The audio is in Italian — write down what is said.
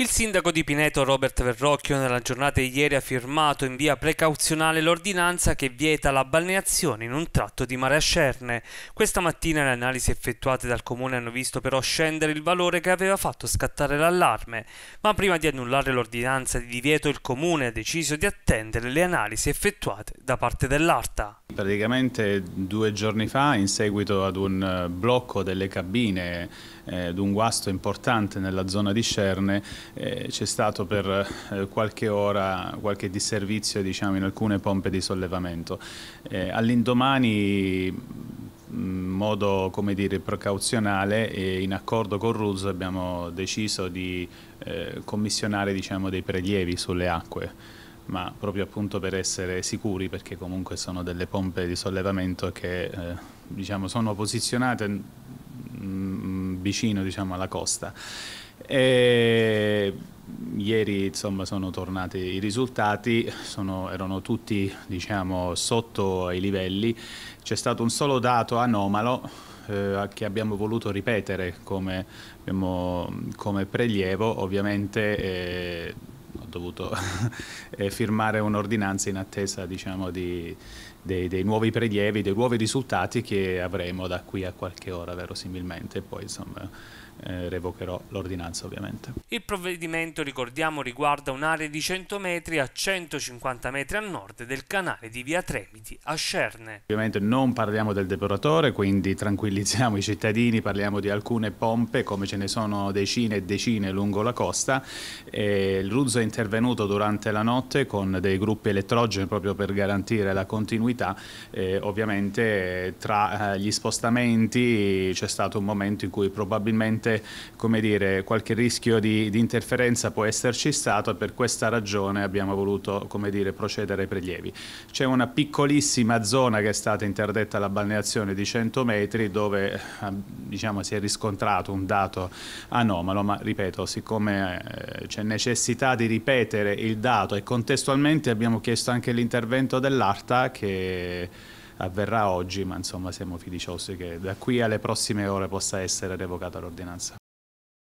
Il sindaco di Pineto Robert Verrocchio nella giornata di ieri ha firmato in via precauzionale l'ordinanza che vieta la balneazione in un tratto di mare a Ascerne. Questa mattina le analisi effettuate dal comune hanno visto però scendere il valore che aveva fatto scattare l'allarme, ma prima di annullare l'ordinanza di divieto il comune ha deciso di attendere le analisi effettuate da parte dell'ARTA. Praticamente due giorni fa in seguito ad un eh, blocco delle cabine, eh, ad un guasto importante nella zona di Scerne, eh, c'è stato per eh, qualche ora qualche disservizio diciamo, in alcune pompe di sollevamento. Eh, all'indomani in mm, modo come dire, precauzionale e in accordo con RUS abbiamo deciso di eh, commissionare diciamo, dei prelievi sulle acque ma proprio appunto per essere sicuri perché comunque sono delle pompe di sollevamento che eh, diciamo, sono posizionate mh, mm, mm, vicino diciamo, alla costa. E ieri insomma, sono tornati i risultati, sono, erano tutti diciamo, sotto ai livelli, c'è stato un solo dato anomalo eh, che abbiamo voluto ripetere come, abbiamo, come prelievo, ovviamente eh, ho dovuto eh, firmare un'ordinanza in attesa diciamo, di, dei, dei, nuovi prelievi, dei nuovi risultati che avremo da qui a qualche ora verosimilmente, poi insomma eh, revocherò l'ordinanza ovviamente. Il provvedimento, ricordiamo, riguarda un'area di 100 metri a 150 metri a nord del canale di via Tremiti a Scerne. Ovviamente non parliamo del depuratore, quindi tranquillizziamo i cittadini, parliamo di alcune pompe, come ce ne sono decine e decine lungo la costa. E il Ruzzo è intervenuto durante la notte con dei gruppi elettrogeni proprio per garantire la continuità. Eh, ovviamente tra eh, gli spostamenti c'è stato un momento in cui probabilmente sicuramente dire, qualche rischio di, di, interferenza può esserci stato per questa ragione abbiamo voluto dire, procedere ai prelievi. C'è una piccolissima zona che è stata interdetta alla balneazione di 100 metri dove eh, diciamo, si è riscontrato un dato anomalo, ma ripeto, siccome eh, c'è necessità di ripetere il dato e contestualmente abbiamo chiesto anche l'intervento dell'ARTA che avverrà oggi, ma insomma siamo fiduciosi che da qui alle prossime ore possa essere revocata l'ordinanza.